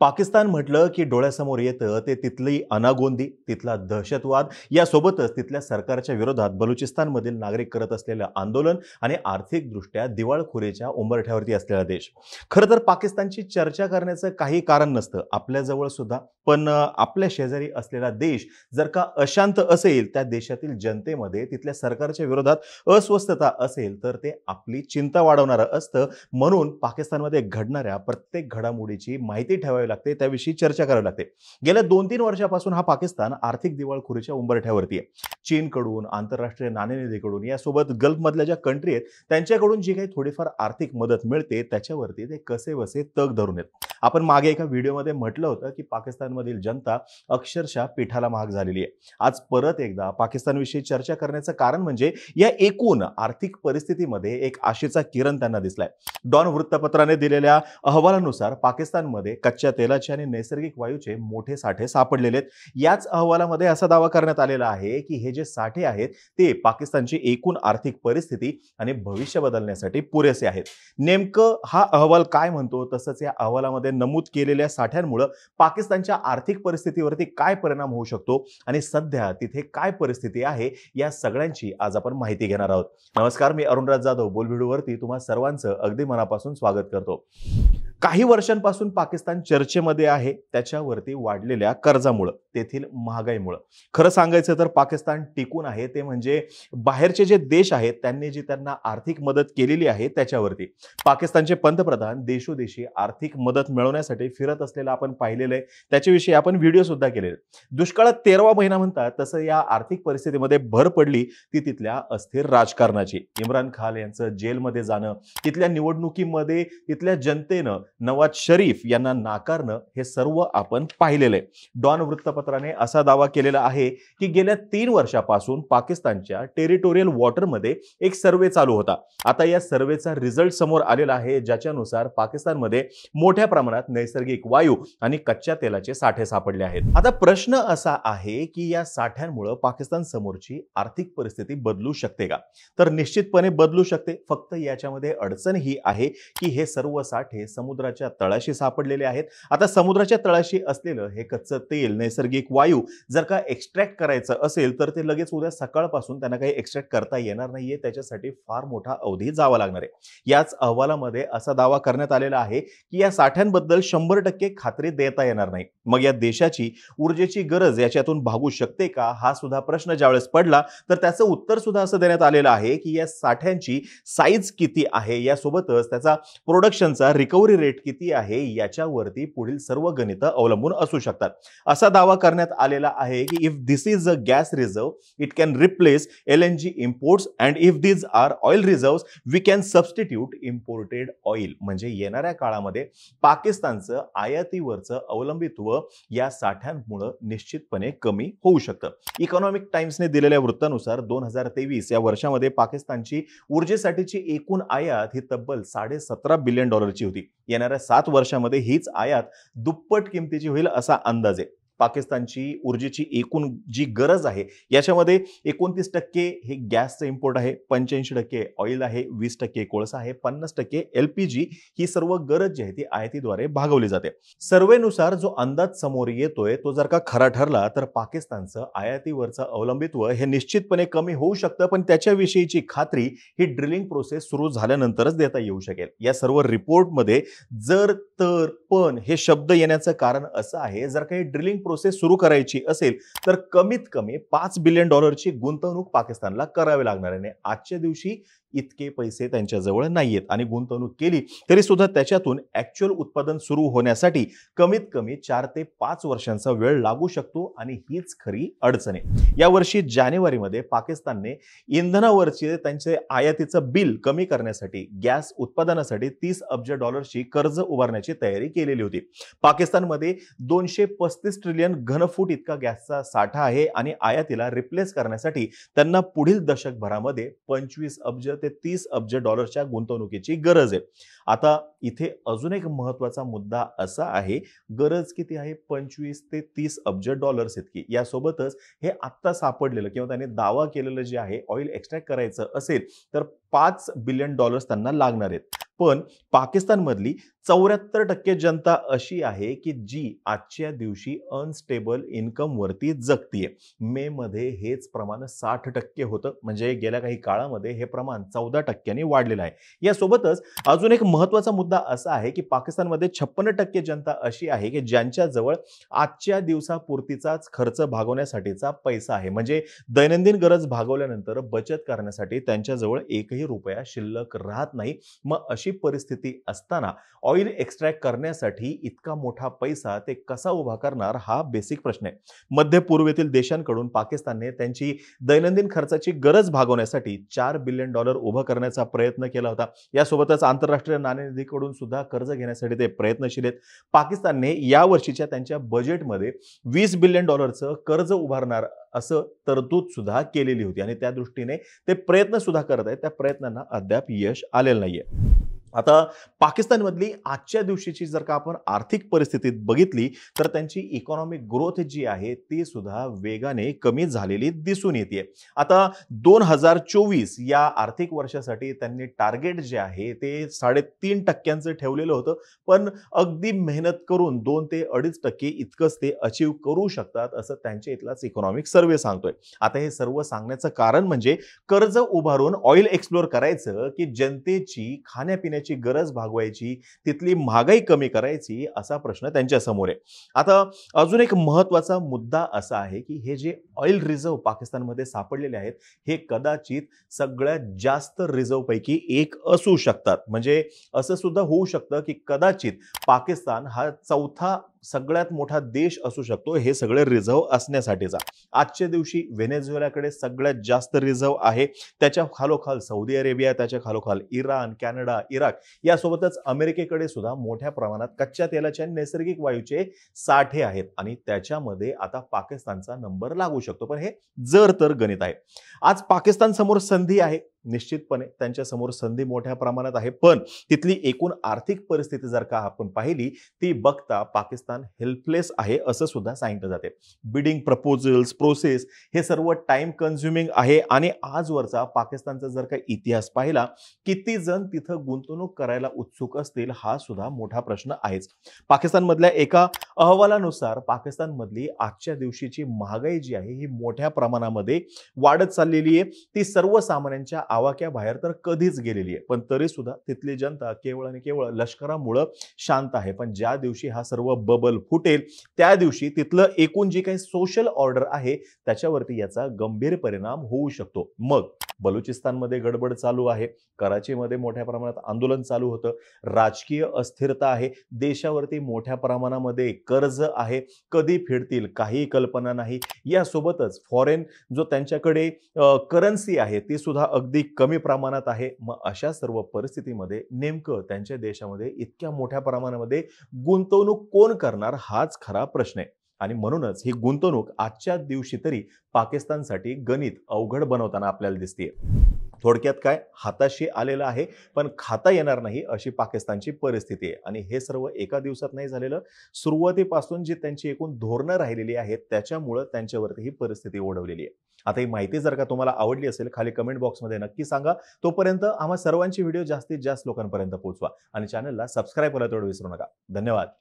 पाकिस्तान म्हटलं की डोळ्यासमोर येतं ते तिथली अनागोंदी तिथला दहशतवाद यासोबतच तिथल्या सरकारच्या विरोधात बलुचिस्तानमधील नागरिक करत असलेलं आंदोलन आणि आर्थिकदृष्ट्या दिवाळखोरीच्या उंबरठ्यावरती असलेला देश खरं तर पाकिस्तानची चर्चा करण्याचं काही कारण नसतं आपल्याजवळ सुद्धा पण आपल्या शेजारी असलेला देश जर का अशांत असेल त्या देशातील जनतेमध्ये तिथल्या सरकारच्या विरोधात अस्वस्थता असेल तर ते आपली चिंता वाढवणारं असतं म्हणून पाकिस्तानमध्ये घडणाऱ्या प्रत्येक घडामोडीची माहिती ठेवायला लागते त्याविषयी चर्चा करावी लागते गेल्या दोन तीन वर्षापासून हा पाकिस्तान आर्थिक दिवाळखोरीच्या उंबरठ्यावरती आहे चीनकडून आंतरराष्ट्रीय नाणेनिधीकडून यासोबत गल्फमधल्या ज्या कंट्री आहेत त्यांच्याकडून जी काही थोडीफार आर्थिक मदत मिळते त्याच्यावरती ते कसे वसे तग धरून येत आपण मागे एका व्हिडिओमध्ये म्हटलं होतं की पाकिस्तानमधील जनता अक्षरशः पिठाला महाग झालेली आहे आज परत एकदा पाकिस्तानविषयी चर्चा करण्याचं कारण म्हणजे या एकूण आर्थिक परिस्थितीमध्ये एक आशेचा किरण त्यांना दिसलाय डॉन वृत्तपत्राने दिलेल्या अहवालानुसार पाकिस्तानमध्ये कच्च्या तेलाचे आणि नैसर्गिक वायूचे मोठे साठे सापडलेले आहेत याच अहवालामध्ये असा दावा करण्यात आलेला आहे की हे जे साठे आहेत ते पाकिस्तानची एकूण आर्थिक परिस्थिती आणि भविष्य बदलण्यासाठी पुरेसे आहेत नेमकं हा अहवाल काय म्हणतो तसंच या अहवालामध्ये नमूद केलेल्या साठ्यांमुळं पाकिस्तानच्या आर्थिक परिस्थितीवरती काय परिणाम होऊ शकतो आणि सध्या तिथे काय परिस्थिती आहे या सगळ्यांची आज आपण माहिती घेणार आहोत नमस्कार मी अरुणराज जाधव वरती तुम्हा सर्वांचं अगदी मनापासून स्वागत करतो काही वर्षांपासून पाकिस्तान चर्चेमध्ये आहे त्याच्यावरती वाढलेल्या कर्जामुळं तेथील महागाईमुळं खरं सांगायचं तर पाकिस्तान टिकून आहे ते म्हणजे बाहेरचे जे देश आहेत त्यांनी जी त्यांना आर्थिक मदत केलेली आहे त्याच्यावरती पाकिस्तानचे पंतप्रधान देशोदेशी आर्थिक मदत मिळवण्यासाठी फिरत असलेलं आपण पाहिलेलं आहे त्याच्याविषयी आपण व्हिडिओ सुद्धा केलेले दुष्काळात तेरावा महिना म्हणतात तसं या आर्थिक परिस्थितीमध्ये भर पडली ती तिथल्या अस्थिर राजकारणाची इम्रान खान यांचं जेलमध्ये जाणं तिथल्या निवडणुकीमध्ये तिथल्या जनतेनं नवाज शरीफ यांना नाकारणं हे सर्व आपण पाहिलेलं आहे डॉन वृत्तपत्राने असा दावा केलेला आहे की गेल्या तीन वर्षापासून पाकिस्तानच्या टेरिटोरियल वॉटरमध्ये एक सर्वे चालू होता आता या सर्वेचा रिझल्ट समोर आलेला आहे ज्याच्यानुसार पाकिस्तानमध्ये मोठ्या प्रमाणात नैसर्गिक वायू आणि कच्च्या तेलाचे साठे सापडले आहेत आता प्रश्न असा आहे की या साठ्यांमुळं पाकिस्तान समोरची आर्थिक परिस्थिती बदलू शकते का तर निश्चितपणे बदलू शकते फक्त याच्यामध्ये अडचण ही आहे की हे सर्व साठे समुद्र समुद्राच्या तळाशी सापडलेले आहेत आता समुद्राच्या तळाशी असलेलं हे कच्चं तेल नैसर्गिक वायू जर का एक्स्ट्रॅक्ट करायचं असेल तर ते लगेच उद्या सकाळपासून त्यांना काही एक्स्ट्रॅक्ट करता येणार नाहीये त्याच्यासाठी फार मोठा अवधी जावा लागणार आहे याच अहवालामध्ये असा दावा करण्यात आलेला आहे की या साठ्यांबद्दल शंभर टक्के खात्री देता येणार नाही मग या देशाची ऊर्जेची गरज याच्यातून भागू शकते का हा सुद्धा प्रश्न ज्यावेळेस पडला तर त्याचं उत्तर सुद्धा असं देण्यात आलेलं आहे की या साठ्यांची साईज किती आहे यासोबतच त्याचा प्रोडक्शनचा रिकव्हरी रेट रेट किती आहे याच्यावरती पुढील सर्व गणित अवलंबून असू शकतात असा दावा करण्यात आलेला आहे की if this is a gas reserve it can replace L N G imports and if these are oil reserves we can substitute imported oil म्हणजे येणाऱ्या काळामध्ये पाकिस्तानचं आयातीवरचं अवलंबित्व या साठ्यांमुळं निश्चितपणे कमी होऊ शकतं इकॉनॉमिक टाइम्सने दिलेल्या वृत्तानुसार दोन हजार तेवीस या वर्षामध्ये पाकिस्तानची ऊर्जेसाठीची एकूण आयात ही तब्बल साडे सतरा बिलियन डॉलरची होती येणाऱ्या सात वर्षामध्ये हीच आयात दुप्पट किमतीची होईल असा अंदाज आहे पाकिस्तानची ऊर्जेची एकूण जी गरज आहे याच्यामध्ये एकोणतीस टक्के हे गॅसचं इम्पोर्ट आहे पंच्याऐंशी टक्के ऑइल आहे वीस टक्के कोळसा आहे पन्नास टक्के एल पी जी ही सर्व गरज जी आहे ती आयातीद्वारे भागवली जाते सर्वेनुसार जो अंदाज समोर येतोय तो जर का खरा ठरला तर पाकिस्तानचं आयातीवरचं अवलंबित्व हे निश्चितपणे कमी होऊ शकतं पण त्याच्याविषयीची खात्री ही ड्रिलिंग प्रोसेस सुरू झाल्यानंतरच देता येऊ शकेल या सर्व रिपोर्टमध्ये जर तर पण हे शब्द येण्याचं कारण असं आहे जर का हे ड्रिलिंग प्रोसेस सुरू करायची असेल तर कमीत कमी पाच बिलियन डॉलरची गुंतवणूक पाकिस्तानला करावी लागणार आहे आजच्या दिवशी इतके पैसे त्यांच्याजवळ नाहीयेत आणि गुंतवणूक केली तरी सुद्धा त्याच्यातून ऍक्च्युअल उत्पादन सुरू होण्यासाठी कमीत कमी चार ते पाच वर्षांचा वेळ लागू शकतो आणि हीच खरी अडचण आहे यावर्षी जानेवारीमध्ये पाकिस्तानने इंधनावरचे त्यांचे आयातीचं बिल कमी करण्यासाठी गॅस उत्पादनासाठी तीस अब्ज डॉलरची कर्ज उभारण्याची तयारी केलेली होती पाकिस्तानमध्ये दोनशे पस्तीस ट्रिलियन घनफूट इतका गॅसचा साठा आहे आणि आयातीला रिप्लेस करण्यासाठी त्यांना पुढील दशकभरामध्ये पंचवीस अब्ज ते तीस अब्ज डॉलरच्या गुंतवणुकीची गरज आहे आता इथे अजून एक महत्वाचा मुद्दा असा आहे गरज किती आहे पंचवीस ते तीस अब्ज डॉलर्स इतकी यासोबतच हे आत्ता सापडलेलं किंवा त्यांनी दावा केलेलं जे आहे ऑइल एक्स्ट्रॅक्ट करायचं असेल तर पाच बिलियन डॉलर्स त्यांना लागणार आहेत पण पाकिस्तानमधली चौऱ्याहत्तर टक्के जनता अशी आहे की जी आजच्या दिवशी अनस्टेबल इन्कमवरती जगतीये मे मध्ये हेच प्रमाण साठ टक्के होतं म्हणजे गेल्या काही काळामध्ये हे प्रमाण चौदा टक्क्यांनी वाढलेलं आहे यासोबतच अजून एक महत्त्वाचा मुद्दा असा आहे की पाकिस्तानमध्ये छप्पन्न टक्के जनता अशी आहे की ज्यांच्याजवळ आजच्या दिवसापुरतीचाच खर्च भागवण्यासाठीचा पैसा आहे म्हणजे दैनंदिन गरज भागवल्यानंतर बचत करण्यासाठी त्यांच्याजवळ एकही रुपया शिल्लक राहत नाही मग अशी अशी परिस्थिती असताना ऑइल एक्स्ट्रॅक्ट करण्यासाठी इतका मोठा पैसा ते कसा उभा करणार हा बेसिक प्रश्न आहे मध्य पूर्वेतील देशांकडून पाकिस्तानने त्यांची दैनंदिन खर्चाची गरज भागवण्यासाठी चार बिलियन डॉलर उभं करण्याचा प्रयत्न केला होता यासोबतच आंतरराष्ट्रीय नाणेनिधीकडून सुद्धा कर्ज घेण्यासाठी ते प्रयत्नशील आहेत पाकिस्तानने या वर्षीच्या त्यांच्या बजेटमध्ये वीस बिलियन डॉलरचं कर्ज उभारणार असं तरतूद सुद्धा केलेली होती आणि त्या दृष्टीने ते प्रयत्न सुद्धा करत आहेत त्या प्रयत्नांना अद्याप यश आलेलं नाहीये आता पाकिस्तानमधली आजच्या दिवशीची जर का आपण आर्थिक परिस्थितीत बघितली तर त्यांची इकॉनॉमिक ग्रोथ जी आहे ती सुद्धा वेगाने कमी झालेली दिसून येते आता दोन हजार चोवीस या आर्थिक वर्षासाठी त्यांनी टार्गेट जे आहे ते साडेतीन टक्क्यांचं ठेवलेलं होतं पण अगदी मेहनत करून दोन ते अडीच टक्के इतकंच ते अचीव करू शकतात असं त्यांच्या इथलाच इकॉनॉमिक सर्वे सांगतोय आता हे सर्व सांगण्याचं कारण म्हणजे कर्ज उभारून ऑइल एक्सप्लोर करायचं की जनतेची खाण्यापिण्या ची गरज भागवायची तिथली महागाई कमी करायची असा प्रश्न त्यांच्यासमोर आहे आता अजून एक महत्वाचा मुद्दा असा आहे की हे जे ऑइल रिझर्व पाकिस्तानमध्ये सापडलेले आहेत हे कदाचित सगळ्यात जास्त पैकी एक असू शकतात म्हणजे असं सुद्धा होऊ शकतं की कदाचित पाकिस्तान हा चौथा सगळ्यात मोठा देश असू शकतो हे सगळे रिझर्व असण्यासाठीचा आजच्या दिवशी व्हेनेझुएलाकडे सगळ्यात जास्त रिझर्व आहे त्याच्या खालोखाल सौदी अरेबिया त्याच्या खालोखाल इराण कॅनडा इराक यासोबतच अमेरिकेकडे सुद्धा मोठ्या प्रमाणात कच्च्या तेलाच्या नैसर्गिक वायूचे साठे आहेत आणि त्याच्यामध्ये आता पाकिस्तानचा नंबर लागू शकतो शकतो पण हे जर तर गणित आहे आज पाकिस्तान समोर संधी आहे निश्चितपणे त्यांच्यासमोर संधी मोठ्या प्रमाणात आहे पण तिथली एकूण आर्थिक परिस्थिती जर का आपण पाहिली ती बघता पाकिस्तान हेल्पलेस आहे असं सुद्धा सांगितलं जाते बिडिंग प्रपोजल्स प्रोसेस हे सर्व टाइम कन्झ्युमिंग आहे आणि आजवरचा पाकिस्तानचा जर का इतिहास पाहिला किती जण तिथं गुंतवणूक करायला उत्सुक असतील हा सुद्धा मोठा प्रश्न आहेच पाकिस्तानमधल्या एका अहवालानुसार पाकिस्तानमधली आजच्या दिवशीची महागाई जी आहे ही मोठ्या प्रमाणामध्ये वाढत चाललेली आहे ती सर्वसामान्यांच्या बाहेर तर कधीच गेलेली आहे पण तरी सुद्धा तिथली जनता केवळ आणि केवळ लष्करामुळं शांत आहे पण ज्या दिवशी हा सर्व बबल फुटेल त्या दिवशी तिथलं एकूण जी काही सोशल ऑर्डर आहे त्याच्यावरती याचा गंभीर परिणाम होऊ शकतो मग बलुचिस्तानमध्ये गडबड चालू आहे कराचीमध्ये मोठ्या प्रमाणात आंदोलन चालू होतं राजकीय अस्थिरता आहे देशावरती मोठ्या प्रमाणामध्ये कर्ज आहे कधी फेडतील काही कल्पना नाही यासोबतच फॉरेन जो त्यांच्याकडे करन्सी आहे ती सुद्धा अगदी कमी प्रमाणात आहे मग अशा सर्व परिस्थितीमध्ये नेमकं त्यांच्या देशामध्ये इतक्या मोठ्या प्रमाणामध्ये गुंतवणूक कोण करणार हाच खरा प्रश्न आहे आणि म्हणूनच ही गुंतवणूक आजच्या दिवशी तरी पाकिस्तानसाठी गणित अवघड बनवताना आपल्याला दिसते थोडक्यात काय हाताशी आलेलं आहे पण खाता येणार नाही अशी पाकिस्तानची परिस्थिती आहे आणि हे सर्व एका दिवसात नाही झालेलं सुरुवातीपासून जी त्यांची एकूण धोरणं राहिलेली आहेत त्याच्यामुळं त्यांच्यावरती ही परिस्थिती ओढवलेली आहे आता ही माहिती जर का तुम्हाला आवडली असेल खाली कमेंट बॉक्समध्ये नक्की सांगा तोपर्यंत आम्हा सर्वांची व्हिडिओ जास्तीत जास्त लोकांपर्यंत पोहोचवा आणि चॅनलला सबस्क्राईब करायला तेवढं विसरू नका धन्यवाद